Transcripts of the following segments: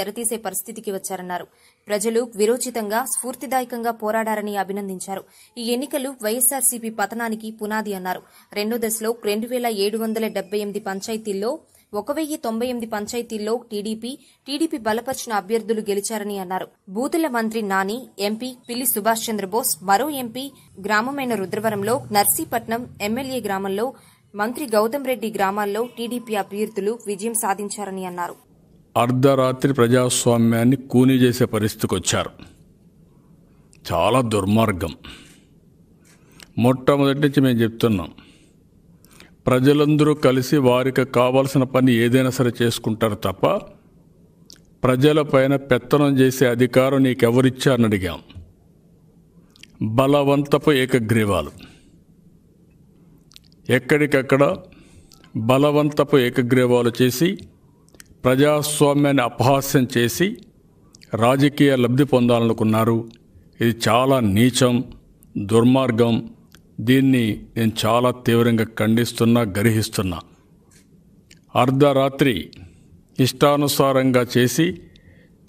తెరతీసే పరిస్థితికి వచ్చారన్నారు ప్రజలు విరోచితంగా స్ఫూర్తిదాయకంగా పోరాడారని అభినందించారు ఈ ఎన్నికలు వైఎస్సార్సీపీ పతనానికి పునాది అన్నారు రెండో దశలో రెండు వేల ఏడు వందల డెబ్బై ఎనిమిది పంచాయతీల్లో ఒక వెయ్యి తొంభై ఎనిమిది పంచాయతీల్లో టీడీపీ టీడీపీ బలపరిచిన అభ్యర్థులు గెలిచారని అన్నారు బూతుల మంత్రి నాని ఎంపీ పిల్లి సుభాష్ చంద్రబోస్ మరో ఎంపీ గ్రామమైన రుద్రవరంలో నర్సీపట్నం ఎమ్మెల్యే గ్రామంలో మంత్రి గౌతమ్ రెడ్డి గ్రామాల్లో టీడీపీ అభ్యర్థులు విజయం సాధించారని అన్నారు అర్ధరాత్రి ప్రజాస్వామ్యాన్ని కూని చేసే పరిస్థితికి వచ్చారు చాలా దుర్మార్గం మొట్టమొదటి నుంచి మేము చెప్తున్నాం ప్రజలందరూ కలిసి వారికి కావాల్సిన పని ఏదైనా సరే చేసుకుంటారు తప్ప ప్రజలపైన పెత్తనం చేసే అధికారం నీకు ఎవరిచ్చారని అడిగాం బలవంతపు ఏకగ్రీవాలు ఎక్కడికక్కడ బలవంతపు ఏకగ్రీవాలు చేసి ప్రజాస్వామ్యాన్ని అపహాస్యం చేసి రాజకీయ లబ్ధి పొందాలనుకున్నారు ఇది చాలా నీచం దుర్మార్గం దీన్ని నేను చాలా తీవ్రంగా ఖండిస్తున్నా గర్హిస్తున్నా అర్ధరాత్రి ఇష్టానుసారంగా చేసి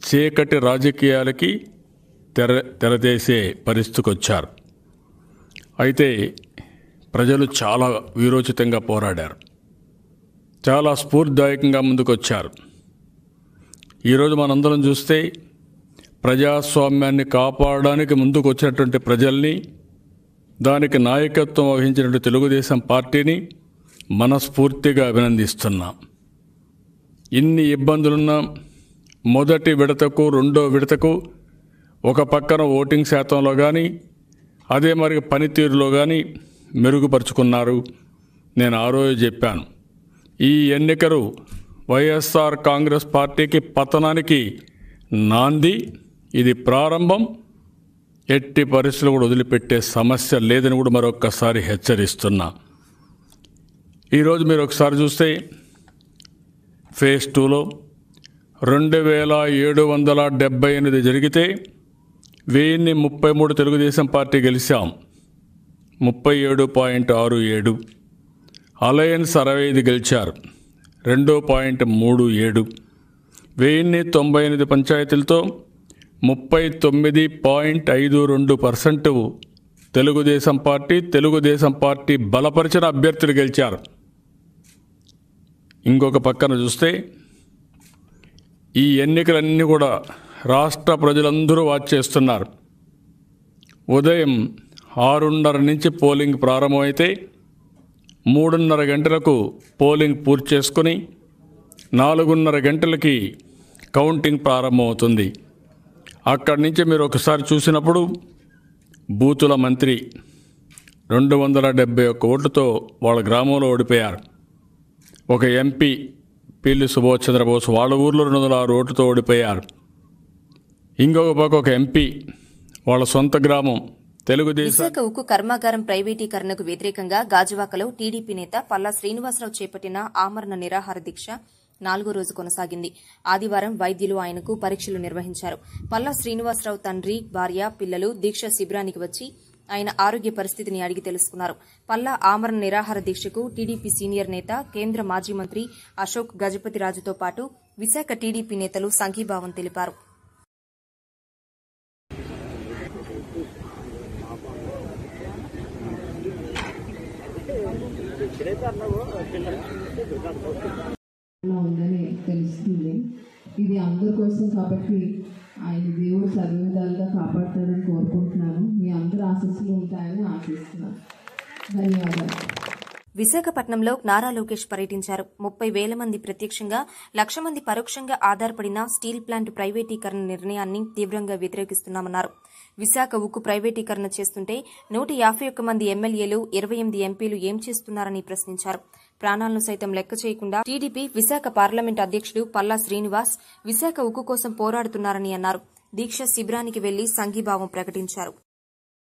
చీకటి రాజకీయాలకి తెర తెరదేసే పరిస్థితికి వచ్చారు అయితే ప్రజలు చాలా వీరోచితంగా పోరాడారు చాలా స్ఫూర్తిదాయకంగా ముందుకొచ్చారు ఈరోజు మనందరం చూస్తే ప్రజాస్వామ్యాన్ని కాపాడడానికి ముందుకు వచ్చినటువంటి ప్రజల్ని దానికి నాయకత్వం వహించినటువంటి తెలుగుదేశం పార్టీని మనస్ఫూర్తిగా అభినందిస్తున్నాం ఇన్ని ఇబ్బందులున్న మొదటి విడతకు రెండో విడతకు ఒక పక్కన ఓటింగ్ శాతంలో కానీ అదే మరి పనితీరులో కానీ మెరుగుపరుచుకున్నారు నేను ఆ రోజు చెప్పాను ఈ ఎన్నికలు వైఎస్ఆర్ కాంగ్రెస్ పార్టీకి పతనానికి నాంది ఇది ప్రారంభం ఎట్టి పరిస్థితులు కూడా వదిలిపెట్టే సమస్య లేదని కూడా మరొకసారి హెచ్చరిస్తున్నా ఈరోజు మీరు ఒకసారి చూస్తే ఫేజ్ టూలో రెండు వేల ఏడు వందల డెబ్బై ఎనిమిది జరిగితే వెయ్యిన్ని ముప్పై మూడు తెలుగుదేశం పార్టీ గెలిచాం ముప్పై ఏడు పాయింట్ ఆరు ఏడు అలయన్స్ అరవై ఐదు గెలిచారు రెండు పాయింట్ మూడు ఏడు వెయ్యిన్ని తొంభై ఎనిమిది పంచాయతీలతో ముప్పై తొమ్మిది పాయింట్ ఐదు రెండు percent Telugu Desam party Telugu Desam party బలపరిచిన అభ్యర్థులు గెలిచారు ఇంకొక పక్కన చూస్తే ఈ ఎన్నికలన్నీ కూడా రాష్ట్ర ప్రజలందరూ వాచ్ చేస్తున్నారు ఉదయం ఆరున్నర నుంచి పోలింగ్ ప్రారంభమైతే మూడున్నర గంటలకు పోలింగ్ పూర్తి చేసుకుని నాలుగున్నర గంటలకి కౌంటింగ్ ప్రారంభమవుతుంది అక్కడి నుంచి మీరు ఒకసారి చూసినప్పుడు బూతుల మంత్రి రెండు వందల డెబ్బై ఒక్క ఓటుతో వాళ్ళ గ్రామంలో ఓడిపోయారు ఒక ఎంపీ పిల్లి సుభాష్ చంద్రబోస్ వాళ్ళ ఊర్లో రెండు వందల ఆరు ఓటుతో ఓడిపోయారు ఇంకొక పక్క ఒక ఎంపీ వాళ్ళ సొంత గ్రామం విశాఖ ఉక్కు కర్మాగారం ప్రైవేటీకరణకు వ్యతిరేకంగా గాజువాకలో టీడీపీ నేత పల్లా శ్రీనివాసరావు చేపట్టిన ఆమరణ నిరాహార దీక్ష నాలుగో రోజు కొనసాగింది ఆదివారం వైద్యులు ఆయనకు పరీక్షలు నిర్వహించారు పల్లా శ్రీనివాసరావు తండ్రి భార్య పిల్లలు దీక్ష శిబిరానికి వచ్చి ఆయన ఆరోగ్య పరిస్థితిని అడిగి తెలుసుకున్నారు పల్లా ఆమరణ నిరాహార దీక్షకు టీడీపీ సీనియర్ నేత కేంద్ర మాజీ మంత్రి అశోక్ గజపతిరాజుతో పాటు విశాఖ టీడీపీ నేతలు సంఘీభావం తెలిపారు ఉందని తెలుస్తుంది ఇది అందరి కోసం కాబట్టి ఆయన దేవుడు సర్వేదాలుగా కాపాడతాడని కోరుకుంటున్నాను మీ అందరు ఆశస్సులు ఉంటాయని ఆశిస్తున్నాను ధన్యవాదాలు విశాఖపట్నంలో నారా లోకేష్ పర్యటించారు ముప్పై వేల మంది ప్రత్యక్షంగా లక్ష మంది పరోక్షంగా ఆధారపడిన స్టీల్ ప్లాంట్ ప్రైవేటీకరణ నిర్ణయాన్ని తీవ్రంగా వ్యతిరేకిస్తున్నామన్నారు విశాఖ ఉక్కు ప్రైవేటీకరణ చేస్తుంటే నూట యాభై ఒక్క మంది ఎమ్మెల్యేలు ఇరవై ఎనిమిది ఎంపీలు ఏం చేస్తున్నారని ప్రశ్నించారు ప్రాణాలను సైతం లెక్క చేయకుండా టీడీపీ విశాఖ పార్లమెంట్ అధ్యక్షుడు పల్లా శ్రీనివాస్ విశాఖ ఉక్కు కోసం పోరాడుతున్నారని అన్నారు దీక్ష శిబిరానికి వెళ్లి సంఘీభావం ప్రకటించారు